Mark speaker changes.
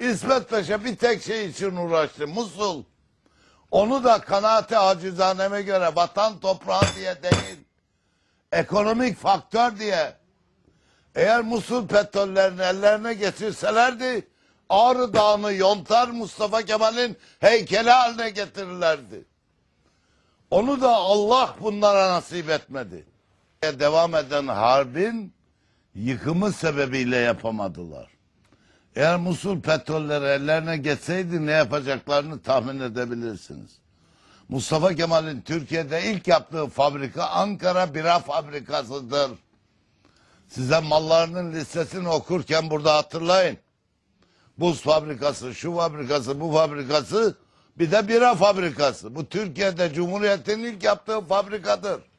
Speaker 1: İsmet Paşa bir tek şey için uğraştı. Musul. Onu da kanaati acizaneme göre vatan toprağı diye değil. Ekonomik faktör diye. Eğer Musul petrollerini ellerine geçirselerdi Ağrı Dağı'nı yontar Mustafa Kemal'in heykeli haline getirirlerdi. Onu da Allah bunlara nasip etmedi. Devam eden harbin yıkımı sebebiyle yapamadılar. Eğer Musul petrolleri ellerine geçseydi ne yapacaklarını tahmin edebilirsiniz. Mustafa Kemal'in Türkiye'de ilk yaptığı fabrika Ankara Bira Fabrikası'dır. Size mallarının listesini okurken burada hatırlayın. Buz fabrikası, şu fabrikası, bu fabrikası bir de bira fabrikası. Bu Türkiye'de Cumhuriyet'in ilk yaptığı fabrikadır.